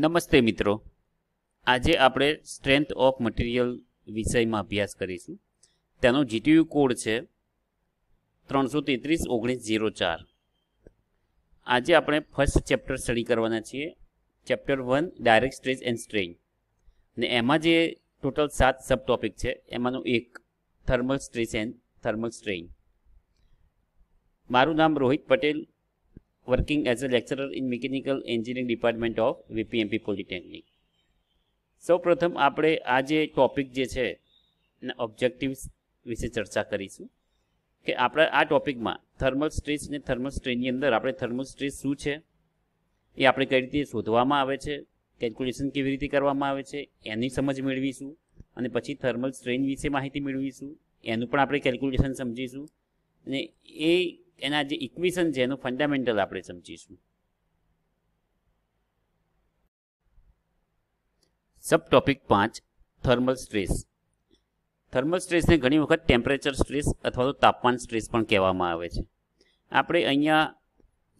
નમસ્તે મિત્રો આજે આપણે સ્ટ્રેન્થ ઓફ મટીરિયલ વિષયમાં અભ્યાસ કરીશું તેનો જીટીયુ કોડ છે ત્રણસો તેત્રીસ ઓગણીસ ઝીરો ચાર આજે આપણે ફર્સ્ટ ચેપ્ટર સ્ટડી કરવાના છીએ chapter one direct stress and strain ને એમાં જે ટોટલ સાત સબ ટોપિક છે એમાંનો એક thermal stress and thermal strain મારું નામ Rohit Patel working as a lecturer in mechanical engineering department of VPMP polytechnic સૌપ્રથમ આપણે આ જે ટોપિક જે છે એના ઓબ્જેક્ટિવ્સ વિશે ચર્ચા કરીશું કે આપણા આ ટોપિકમાં થર્મલ સ્ટ્રેસ ને થર્મલ સ્ટ્રેનની અંદર આપણે થર્મલ સ્ટ્રેસ શું છે એ આપણે કઈ રીતે શોધવામાં આવે છે કેલ્ક્યુલેશન કેવી રીતે કરવામાં આવે છે એની સમજ મેળવીશું અને પછી થર્મલ સ્ટ્રેન વિશે માહિતી મેળવીશું એનું પણ આપણે કેલ્ક્યુલેશન સમજીશું અને એ એના જે ઇક્વેશન છે એનું ફંડામેન્ટલ આપણે સમજીશું સબ ટોપિક પાંચ થર્મલ સ્ટ્રેસ થર્મલ સ્ટ્રેસને ઘણી વખત ટેમ્પરેચર સ્ટ્રેસ અથવા તો તાપમાન સ્ટ્રેસ પણ કહેવામાં આવે છે આપણે અહીંયા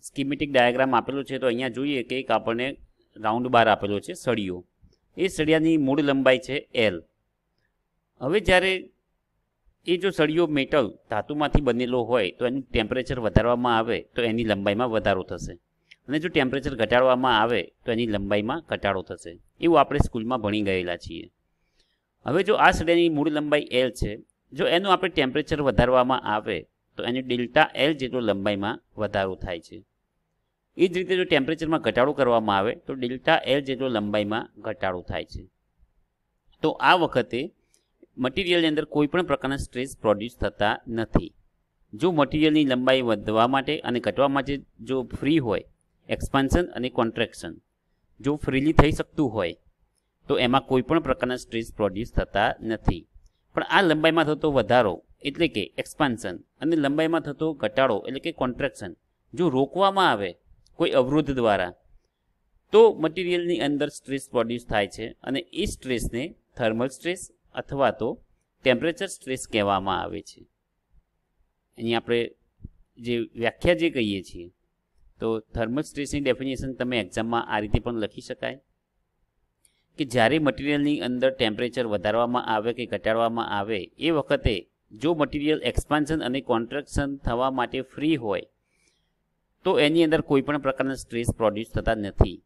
સ્કીમેટિક ડાયાગ્રામ આપેલો છે તો અહીંયા જોઈએ કે એક આપણને રાઉન્ડ બાર આપેલો છે સળિયો એ સળિયાની મૂળ લંબાઈ છે એલ હવે જ્યારે એ જો સળિયો મેટલ ધાતુમાંથી બનેલો હોય તો એનું ટેમ્પરેચર વધારવામાં આવે તો એની લંબાઈમાં વધારો થશે અને જો ટેમ્પરેચર ઘટાડવામાં આવે તો એની લંબાઈમાં ઘટાડો થશે એવું આપણે સ્કૂલમાં ભણી ગયેલા છીએ હવે જો આ સળિયાની મૂળ લંબાઈ એલ છે જો એનું આપણે ટેમ્પરેચર વધારવામાં આવે તો એની ડેલ્ટા એલ જેટલો લંબાઈમાં વધારો થાય છે એ જ રીતે જો ટેમ્પરેચરમાં ઘટાડો કરવામાં આવે તો ડેલ્ટા એલ જેટલો લંબાઈમાં ઘટાડો થાય છે તો આ વખતે મટીરિયલની અંદર કોઈપણ પ્રકારના સ્ટ્રેસ પ્રોડ્યુસ થતા નથી જો મટીરિયલની લંબાઈ વધવા માટે અને ઘટવા માટે જો ફ્રી હોય એક્સપાન્સન અને કોન્ટ્રેક્શન જો ફ્રીલી થઈ શકતું હોય તો એમાં કોઈપણ પ્રકારના સ્ટ્રેસ પ્રોડ્યુસ થતા નથી પણ આ લંબાઈમાં થતો વધારો એટલે કે એક્સપાન્સન અને લંબાઈમાં થતો ઘટાડો એટલે કે કોન્ટ્રેક્શન જો રોકવામાં આવે કોઈ અવરોધ દ્વારા તો મટીરિયલની અંદર સ્ટ્રેસ પ્રોડ્યુસ થાય છે અને એ સ્ટ્રેસને થર્મલ સ્ટ્રેસ અથવા તો ટેમ્પરેચર સ્ટ્રેસ કહેવામાં આવે છે અહીં આપણે જે વ્યાખ્યા જે કહીએ છીએ તો થર્મલ સ્ટ્રેસની ડેફિનેશન તમે એક્ઝામમાં આ રીતે પણ લખી શકાય કે જ્યારે મટિરિયલની અંદર ટેમ્પરેચર વધારવામાં આવે કે ઘટાડવામાં આવે એ વખતે જો મટિરિયલ એક્સપાન્શન અને કોન્ટ્રક્શન થવા માટે ફ્રી હોય તો એની અંદર કોઈપણ પ્રકારના સ્ટ્રેસ પ્રોડ્યુસ થતા નથી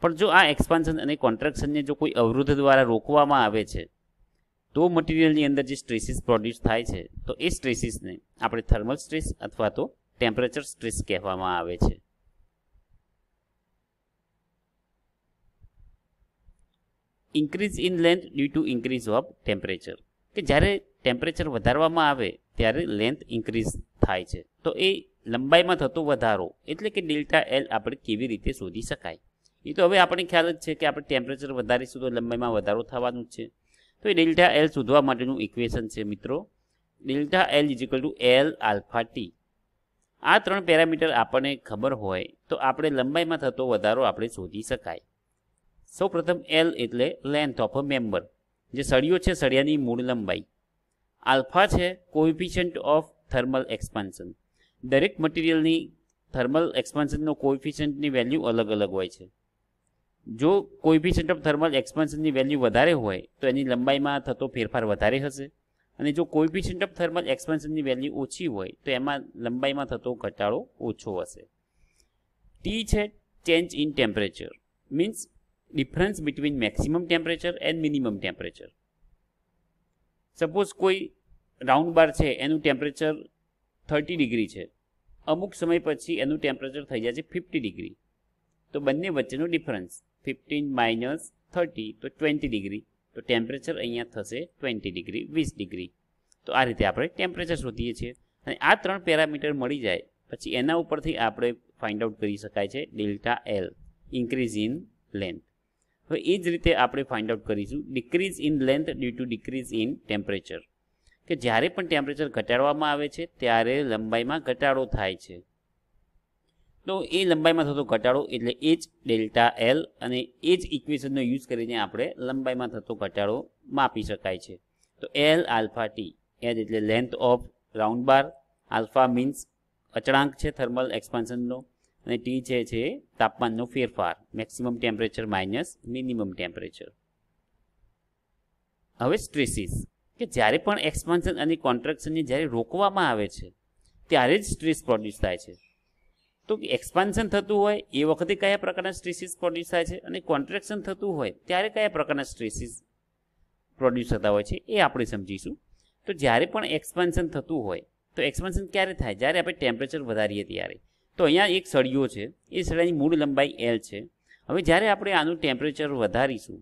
પણ જો આ એક્સપાન્શન અને કોન્ટ્રક્શનને જો કોઈ અવરોધ દ્વારા રોકવામાં આવે છે તો મટીરિયલની અંદર જે સ્ટ્રેસીસ પ્રોડ્યુસ થાય છે તો એ સ્ટ્રેસીસને આપણે થર્મલ સ્ટ્રેસ અથવા તો ટેમ્પરેચર સ્ટ્રેસ કહેવામાં આવે છે increase in length due to increase of temperature કે જ્યારે ટેમ્પરેચર વધારવામાં આવે ત્યારે લેન્થ ઇન્ક્રીઝ થાય છે તો એ લંબાઈમાં થતો વધારો એટલે કે ડેલ્ટા એલ આપણે કેવી રીતે શોધી શકાય એ તો હવે આપણે ખ્યાલ જ છે કે આપણે ટેમ્પરેચર વધારીશું તો લંબાઈમાં વધારો થવાનું જ છે તો એ ડેલ્ટા એલ શોધવા માટેનું ઇક્વેશન છે મિત્રો delta L is to L alpha T આ ત્રણ પેરામીટર આપણને ખબર હોય તો આપણે લંબાઈમાં થતો વધારો આપણે શોધી શકાય સૌપ્રથમ એલ એટલે લેન્થ ઓફ અ મેમ્બર જે સળિયો છે સળિયાની મૂળ લંબાઈ આલ્ફા છે કોઇફિશિયન્ટ ઓફ થર્મલ એક્સપાન્શન દરેક મટીરિયલની થર્મલ એક્સપાન્શનનો કોઇફિશિયન્ટની વેલ્યુ અલગ અલગ હોય છે જો coefficient of thermal એક્સપાન્શનની વેલ્યુ વધારે હોય તો એની લંબાઈમાં થતો ફેરફાર વધારે હશે અને જો coefficient of thermal એક્સપાન્શનની વેલ્યુ ઓછી હોય તો એમાં લંબાઈમાં થતો ઘટાડો ઓછો હશે ટી છે change in temperature means difference between maximum temperature and minimum temperature suppose કોઈ રાઉન્ડ બાર છે એનું ટેમ્પરેચર થર્ટી ડિગ્રી છે અમુક સમય પછી એનું ટેમ્પરેચર થઈ જાય છે ફિફ્ટી ડિગ્રી તો બંને વચ્ચેનો ડિફરન્સ ફિફ્ટીન માઇનસ થર્ટી તો ટ્વેન્ટી ડિગ્રી તો ટેમ્પરેચર અહીંયા થશે ટ્વેન્ટી ડિગ્રી વીસ ડિગ્રી તો આ રીતે આપણે ટેમ્પરેચર શોધીએ છીએ અને આ ત્રણ પેરામીટર મળી જાય પછી એના ઉપરથી આપણે ફાઇન્ડ આઉટ કરી શકાય છે delta L increase in length હવે એ જ રીતે આપણે ફાઇન્ડ આઉટ કરીશું decrease in length due to decrease in temperature કે જ્યારે પણ ટેમ્પરેચર ઘટાડવામાં આવે છે ત્યારે લંબાઈમાં ઘટાડો થાય છે તો એ લંબાઈમાં થતો ઘટાડો એટલે એ જ ડેલ્ટા એલ અને એ જ ઇક્વેશનનો યુઝ કરીને આપણે લંબાઈમાં થતો ઘટાડો માપી શકાય છે તો એલ આલ્ફા ટી એલ એટલે length of round bar alpha means અચળાંક છે થર્મલ એક્સપાન્શનનો અને ટી છે છે તાપમાનનો ફેરફાર maximum temperature minus minimum temperature હવે સ્ટ્રેસીસ કે જ્યારે પણ એક્સપાન્શન અને કોન્ટ્રાક્શનને જ્યારે રોકવામાં આવે છે ત્યારે જ સ્ટ્રેસ પ્રોડ્યુસ થાય છે તો એક્સપાન્શન થતું હોય એ વખતે કયા પ્રકારના સ્ટ્રેસીસ પ્રોડ્યુસ થાય છે અને કોન્ટ્રેક્શન થતું હોય ત્યારે કયા પ્રકારના સ્ટ્રેસીસ પ્રોડ્યુસ થતા હોય છે એ આપણે સમજીશું તો જ્યારે પણ એક્સપાન્શન થતું હોય તો એક્સપાન્શન ક્યારે થાય જ્યારે આપણે ટેમ્પરેચર વધારીએ ત્યારે તો અહીંયા એક સળિયો છે એ સળિયાની મૂળ લંબાઈ એલ છે હવે જ્યારે આપણે આનું ટેમ્પરેચર વધારીશું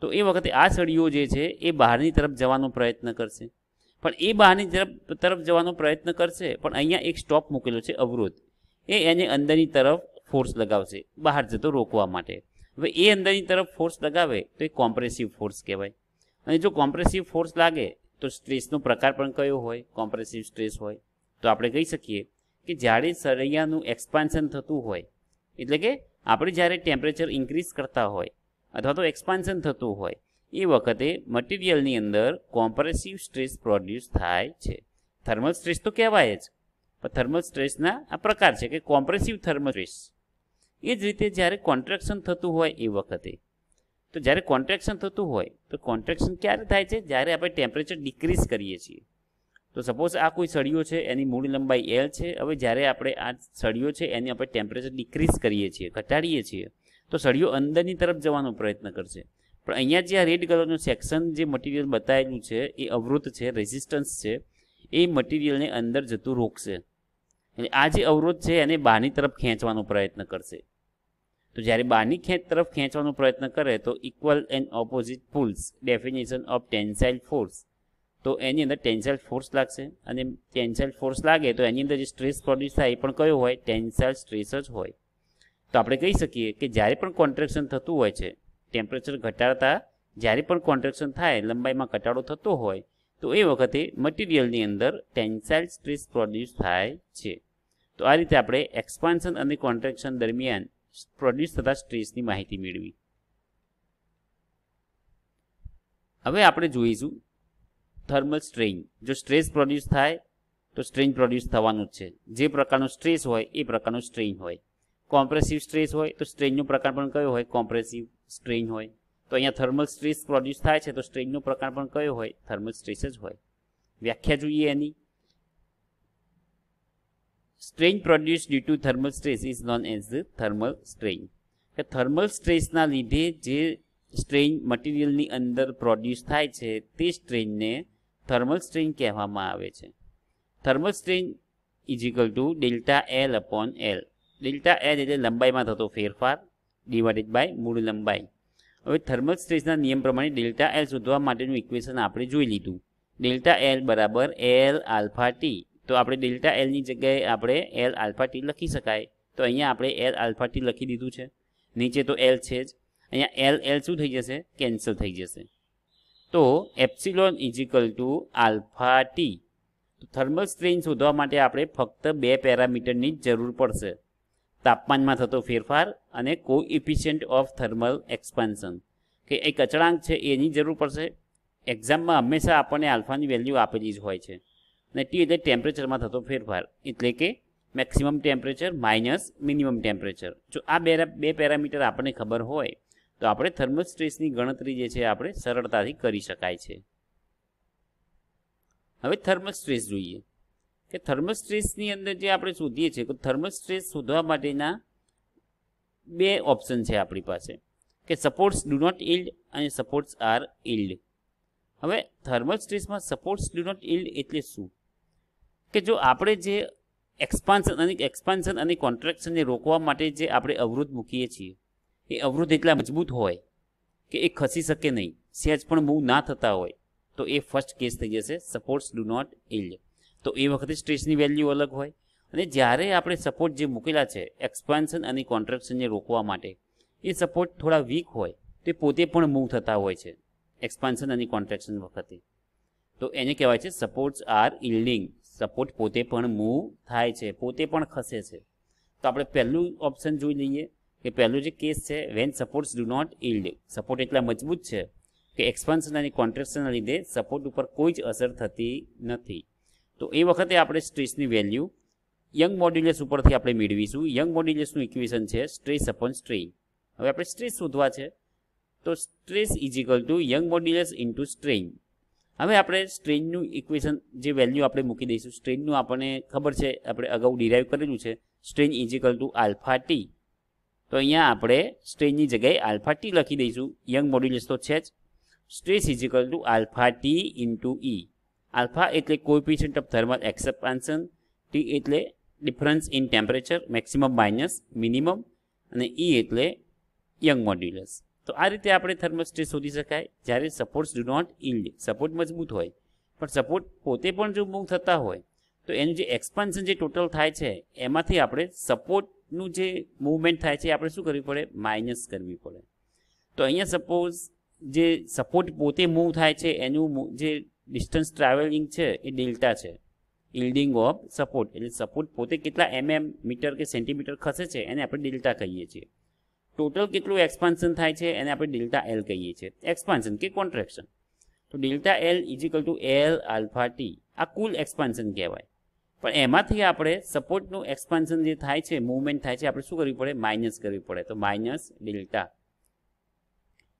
તો એ વખતે આ સળીઓ જે છે એ બહારની તરફ જવાનો પ્રયત્ન કરશે પણ એ બહારની તરફ તરફ જવાનો પ્રયત્ન કરશે પણ અહીંયા એક સ્ટોપ મૂકેલો છે અવરોધ એ એને અંદરની તરફ ફોર્સ લગાવશે બહાર જતો રોકવા માટે હવે એ અંદરની તરફ ફોર્સ લગાવે તો એ કોમ્પ્રેસિવ ફોર્સ કહેવાય અને જો કોમ્પ્રેસિવ ફોર્સ લાગે તો સ્ટ્રેસનો પ્રકાર પણ કયો હોય કોમ્પ્રેસિવ સ્ટ્રેસ હોય તો આપણે કહી શકીએ કે જ્યારે સળૈયાનું એક્સપાન્શન થતું હોય એટલે કે આપણે જ્યારે ટેમ્પરેચર ઇન્ક્રીઝ કરતા હોય અથવા તો એક્સપાન્શન થતું હોય એ વખતે મટીરિયલની અંદર કોમ્પ્રેસિવ સ્ટ્રેસ પ્રોડ્યુસ થાય છે થર્મલ સ્ટ્રેસ તો કહેવાય જ થર્મલ સ્ટ્રેસના આ પ્રકાર છે કે કોમ્પ્રેસિવ થર્મલ સ્ટ્રેસ એ જ રીતે જ્યારે કોન્ટ્રેક્શન થતું હોય એ વખતે તો જ્યારે કોન્ટ્રેક્શન થતું હોય તો કોન્ટ્રેક્શન ક્યારે થાય છે જ્યારે આપણે ટેમ્પરેચર ડિક્રીઝ કરીએ છીએ તો સપોઝ આ કોઈ સળીઓ છે એની મૂળ લંબાઈ એલ છે હવે જ્યારે આપણે આ સળીઓ છે એની આપણે ટેમ્પરેચર ડિક્રીઝ કરીએ છીએ ઘટાડીએ છીએ તો સળીઓ અંદરની તરફ જવાનો પ્રયત્ન કરશે પણ અહીંયા જે આ રેડ કલરનું સેક્શન જે મટીરિયલ બતાવેલું છે એ અવરોધ છે રેઝિસ્ટન્સ છે એ મટીરિયલને અંદર જતું રોકશે એટલે આ જે અવરોધ છે એને બહારની તરફ ખેંચવાનો પ્રયત્ન કરશે તો જ્યારે બહારની ખેંચ તરફ ખેંચવાનો પ્રયત્ન કરે તો equal and opposite pulls definition of tensile force તો એની અંદર ટેન્સાઇલ ફોર્સ લાગશે અને ટેન્સાઇલ ફોર્સ લાગે તો એની અંદર જે સ્ટ્રેસ પ્રોડ્યુસ થાય એ પણ કયો હોય ટેન્સાઇલ સ્ટ્રેસ જ હોય તો આપણે કહી શકીએ કે જ્યારે પણ કોન્ટ્રેક્શન થતું હોય છે ટેમ્પરેચર ઘટાડતા જ્યારે પણ કોન્ટ્રેક્શન થાય લંબાઈમાં ઘટાડો થતો હોય તો એ વખતે મટીરિયલની અંદર ટેન્સાઇલ સ્ટ્રેસ પ્રોડ્યુસ થાય છે તો આ રીતે આપણે એક્સપાન્શન અને કોન્ટ્રેક્શન દરમિયાન પ્રોડ્યુસ થતા સ્ટ્રેસની માહિતી મેળવી હવે આપણે જોઈશું થર્મલ સ્ટ્રેઇન જો સ્ટ્રેસ પ્રોડ્યુસ થાય તો સ્ટ્રેન પ્રોડ્યુસ થવાનું જ છે જે પ્રકારનો સ્ટ્રેસ હોય એ પ્રકારનો સ્ટ્રેઇન હોય કોમ્પ્રેસિવ સ્ટ્રેસ હોય તો સ્ટ્રેનનો પ્રકાર પણ કયો હોય કોમ્પ્રેસિવ સ્ટ્રેઇન હોય તો અહીંયા થર્મલ સ્ટ્રેસ પ્રોડ્યુસ થાય છે તો સ્ટ્રેનનો પ્રકાર પણ કયો હોય થર્મલ સ્ટ્રેસ જ હોય વ્યાખ્યા જોઈએ એની strain produce due to thermal stress is known as the thermal strain કે થર્મલ સ્ટ્રેસના લીધે જે સ્ટ્રેન મટીરિયલની અંદર પ્રોડ્યુસ થાય છે તે સ્ટ્રેનને થર્મલ સ્ટ્રેન કહેવામાં આવે છે thermal strain is equal to delta L upon L delta L એટલે લંબાઈમાં થતો ફેરફાર ડિવાઇડેડ બાય મૂળ લંબાઈ હવે થર્મલ સ્ટ્રેસના નિયમ પ્રમાણે ડેલ્ટા એલ શોધવા માટેનું ઇક્વેશન આપણે જોઈ લીધું ડેલ્ટા એલ બરાબર એલ આલ્ફા ટી તો આપણે ડેલ્ટા એલની જગ્યાએ આપણે એલ આલ્ફા ટી લખી શકાય તો અહીંયા આપણે એલ આલ્ફા ટી લખી દીધું છે નીચે તો એલ છે જ અહીંયા એલ એલ શું થઈ જશે કેન્સલ થઈ જશે તો epsilon is equal to alpha T thermal strain શોધવા માટે આપણે ફક્ત બે પેરામીટરની જ જરૂર પડશે તાપમાનમાં થતો ફેરફાર અને ઇફિશિયન્ટ ઓફ થર્મલ એક્સપાન્શન કે એ કચડાંક છે એની જરૂર પડશે એક્ઝામમાં હંમેશા આપણને આલ્ફાની વેલ્યુ આપેલી જ હોય છે અને ટી એટલે ટેમ્પરેચરમાં થતો ફેરફાર એટલે કે maximum temperature minus minimum temperature જો આ બે બે પેરામીટર આપણને ખબર હોય તો આપણે થર્મલ સ્ટ્રેસની ગણતરી જે છે આપણે સરળતાથી કરી શકાય છે હવે થર્મલ સ્ટ્રેસ જોઈએ કે થર્મોસ્ટ્રેસની અંદર જે આપણે શોધીએ છીએ તો થર્મોસ્ટ્રેસ શોધવા માટેના બે ઓપ્શન છે આપણી પાસે કે સપોર્ટ્સ ડુ નોટ ઇલ્ડ અને સપોર્ટ્સ આર ઇલ્ડ હવે થર્મોસ્ટ્રેસમાં સપોર્ટ્સ ડુ નોટ ઇલ્ડ એટલે શું કે જો આપણે જે એક્સપાન્સન અને એક્સપાન્સન અને કોન્ટ્રાક્શનને રોકવા માટે જે આપણે અવરોધ મૂકીએ છીએ એ અવરોધ એટલા મજબૂત હોય કે એ ખસી શકે નહીં સહેજ પણ મૂવ ના થતા હોય તો એ ફર્સ્ટ કેસ થઈ જશે સપોર્ટ્સ ડુ નોટ ઇલ્ડ તો એ વખતે સ્ટ્રેસની વેલ્યુ અલગ હોય અને જ્યારે આપણે સપોર્ટ જે મૂકેલા છે એક્સપાન્શન અને કોન્ટ્રેક્શનને રોકવા માટે એ સપોર્ટ થોડા વીક હોય તે પોતે પણ મૂવ થતા હોય છે એક્સપાન્શન અને કોન્ટ્રેક્શન વખતે તો એને કહેવાય છે સપોર્ટ્સ આર ઇલ્ડિંગ સપોર્ટ પોતે પણ મૂવ થાય છે પોતે પણ ખસે છે તો આપણે પહેલું ઓપ્શન જોઈ લઈએ કે પહેલું જે કેસ છે when supports do not yield support એટલા મજબૂત છે કે એક્સપાન્શન અને કોન્ટ્રેક્શનના લીધે સપોર્ટ ઉપર કોઈ જ અસર થતી નથી તો એ વખતે આપણે સ્ટ્રેસની વેલ્યુ યંગ મોડ્યુલસ ઉપરથી આપણે મેળવીશું યંગ મોડ્યુલસનું ઇક્વેશન છે સ્ટ્રેસ અપોન સ્ટ્રેન હવે આપણે સ્ટ્રેસ શોધવા છે તો stress is to Young modulus into strain હવે આપણે સ્ટ્રેનનું ઇક્વેશન જે વેલ્યુ આપણે મૂકી દઈશું સ્ટ્રેનનું આપણને ખબર છે આપણે અગાઉ ડિરાઈવ કરેલું છે strain is equal to alpha T તો અહીંયા આપણે સ્ટ્રેનની જગ્યાએ આલ્ફા ટી લખી દઈશું યંગ મોડ્યુલસ તો છે જ stress is equal to alpha T into E alpha એટલે coefficient of thermal expansion T એટલે difference in temperature maximum minus minimum અને ઈ e એટલે યંગ મોડ્યુલસ તો આ રીતે આપણે થર્મલ શોધી શકાય જ્યારે supports do not yield support મજબૂત હોય પણ સપોર્ટ પોતે પણ જો મૂવ થતા હોય તો એનું જે એક્સપાન્સન જે ટોટલ થાય છે એમાંથી આપણે સપોર્ટનું જે મૂવમેન્ટ થાય છે આપણે શું કરવી પડે માઇનસ કરવી પડે તો અહીંયા સપોઝ જે સપોર્ટ પોતે મૂવ થાય છે એનું જે ડિસ્ટન્સ ટ્રાવેલિંગ છે એ ડેલ્ટા છે ઇલ્ડિંગ ઓફ સપોર્ટ એટલે સપોર્ટ પોતે કેટલા એમએમ mm મીટર કે સેન્ટીમીટર ખસે છે એને આપણે ડેલ્ટા કહીએ છીએ ટોટલ કેટલું એક્સપાન્શન થાય છે એને આપણે ડેલ્ટા એલ કહીએ છીએ એક્સપાન્શન કે કોન્ટ્રેક્શન તો delta L is equal to L alpha T આ કુલ એક્સપાન્શન કહેવાય પણ એમાંથી આપણે સપોર્ટનું એક્સપાન્શન જે થાય છે મૂવમેન્ટ થાય છે આપણે શું કરવી પડે માઇનસ કરવી પડે તો માઇનસ ડેલ્ટા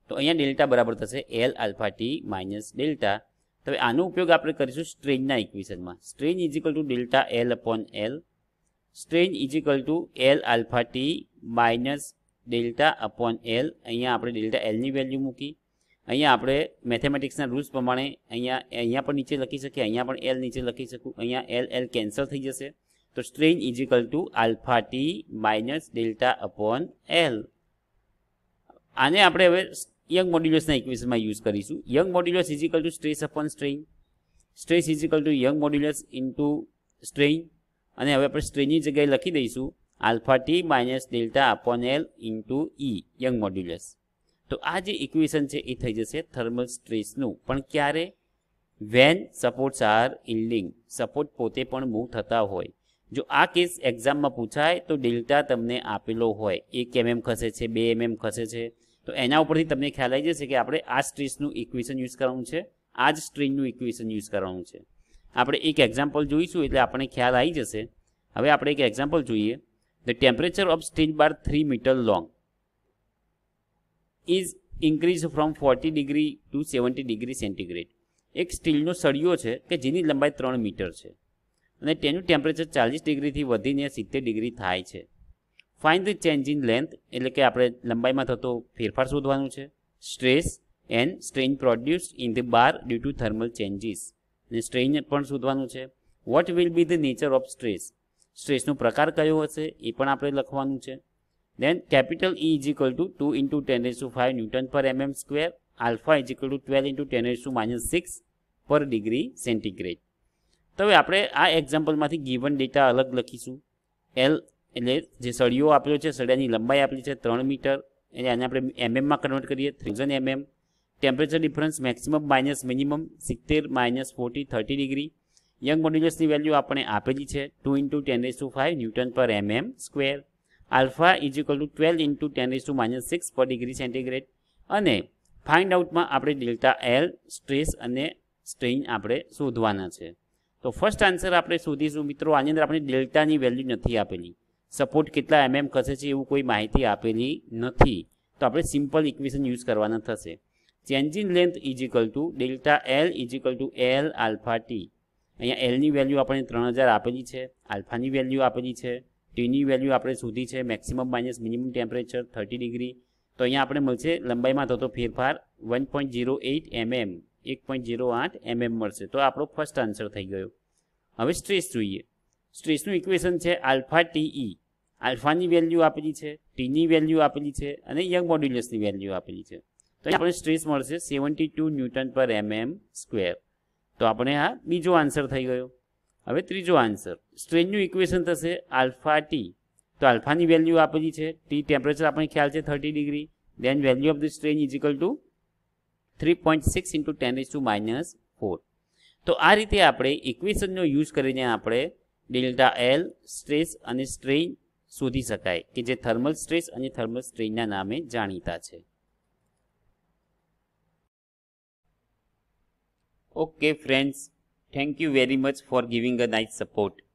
તો અહીંયા ડેલ્ટા બરાબર થશે L alpha T minus delta તો આનો ઉપયોગ આપણે કરીશું સ્ટ્રેન્જના ઇક્વેશનમાં strain is equal to delta L upon L strain is to L alpha T minus delta upon L અહીંયા આપણે ડેલ્ટા એલની વેલ્યુ મૂકી અહીંયા આપણે મેથેમેટિક્સના રૂલ્સ પ્રમાણે અહીંયા અહીંયા પણ નીચે લખી શકીએ અહીંયા પણ એલ નીચે લખી શકું અહીંયા એલ એલ કેન્સલ થઈ જશે તો strain is equal to alpha T minus delta upon L આને આપણે હવે યંગ મોડ્યુલસના ઇક્વેશનમાં યુઝ કરીશું Young modulus is equal to stress upon strain stress is to Young modulus into strain અને હવે આપણે સ્ટ્રેનની જગ્યાએ લખી દઈશું alpha T minus delta upon L into E Young modulus તો આ જે ઇક્વેશન છે એ થઈ જશે થર્મલ સ્ટ્રેસનું પણ ક્યારે when supports are yielding support પોતે પણ મૂવ થતા હોય જો આ કેસ એક્ઝામમાં પૂછાય તો ડેલ્ટા તમને આપેલો હોય એક એમએમ ખસે છે બે એમએમ ખસે છે તો એના ઉપરથી તમને ખ્યાલ આવી જશે કે આપણે આ સ્ટ્રીસનું ઇક્વેશન યુઝ કરવાનું છે આ જ સ્ટ્રીંગનું ઇક્વેશન યુઝ કરવાનું છે આપણે એક એક્ઝામ્પલ જોઈશું એટલે આપણને ખ્યાલ આવી જશે હવે આપણે એક એક્ઝામ્પલ જોઈએ the temperature of string bar three metre long is increase from forty degree to seventy degree centigrade એક સ્ટીલનો સળિયો છે કે જેની લંબાઈ ત્રણ મીટર છે અને તેનું ટેમ્પરેચર ચાલીસ ડિગ્રીથી વધીને સિત્તેર ડિગ્રી થાય છે find the change in length એટલે કે આપણે લંબાઈમાં થતો ફેરફાર શોધવાનું છે stress and strain produce in the bar due to thermal changes અને સ્ટ્રેન પણ શોધવાનું છે what will be the nature of stress સ્ટ્રેસનો પ્રકાર કયો હશે એ પણ આપણે લખવાનું છે then capital E is equal to two into ten raise five newton per mm square alpha is equal to twelve into ten raise to minus six per degree centigrade તો હવે આપણે આ એક્ઝામ્પલમાંથી ગીવન ડેટા અલગ લખીશું L એટલે જે સળિયો આપેલો છે સળિયાની લંબાઈ આપેલી છે ત્રણ મીટર એટલે આને આપણે એમએમમાં MM કન્વર્ટ કરીએ thousand mm temperature difference maximum minus minimum સિત્તેર minus forty thirty degree Young મોડ્યુલસની વેલ્યુ આપણે આપેલી છે two into ten raise two five newton per mm square alpha is equal to twelve into ten raise to minus six per degree centigrade અને find આઉટમાં આપણે delta L stress અને strain આપણે શોધવાના છે તો ફર્સ્ટ આન્સર આપણે શોધીશું મિત્રો આની અંદર આપણે ડેલ્ટાની વેલ્યુ નથી આપેલી સપોર્ટ કેટલા એમએમ ખસે છે એવું કોઈ માહિતી આપેલી નથી તો આપણે સિમ્પલ ઇક્વેશન યુઝ કરવાના થશે change length is to delta L is to L alpha T અહીંયા એલની વેલ્યુ આપણે ત્રણ હજાર આપેલી છે આલ્ફાની વેલ્યુ આપેલી છે ટીની વેલ્યુ આપણે શોધી છે maximum minus minimum temperature thirty degree તો અહીંયા આપણે મળશે લંબાઈમાં થતો ફેરફાર one point zero eight mm એક પોઈન્ટ ઝીરો આઠ એમએમ મળશે તો આપણો ફર્સ્ટ આન્સર થઈ ગયો હવે સ્ટ્રેસ જોઈએ સ્ટ્રેસનું ઇક્વેશન છે આલ્ફા ટીઈ આલ્ફાની વેલ્યુ આપેલી છે ટીની વેલ્યુ આપેલી છે અને યંગ મોડ્યુલસની વેલ્યુ આપેલી છે તો આપણે સ્ટ્રેસ મળશે seventy two newton per mm square તો આપણે આ બીજો આન્સર થઈ ગયો હવે ત્રીજો આન્સર સ્ટ્રેનનું ઇક્વેશન થશે આલ્ફા ટી તો આલ્ફાની વેલ્યુ આપેલી છે ટી ટેમ્પરેચર આપણને ખ્યાલ છે thirty degree then value of the strain is to three point six into ten is to minus four તો આ રીતે આપણે ઇક્વેશનનો યુઝ કરીને આપણે ડેલ્ટા એલ સ્ટ્રેસ અને સ્ટ્રેન શોધી શકાય કે જે થર્મલ સ્ટ્રેસ અને થર્મલ સ્ટ્રેઇનના નામે જાણીતા છે okay friends thank you very much for giving a nice support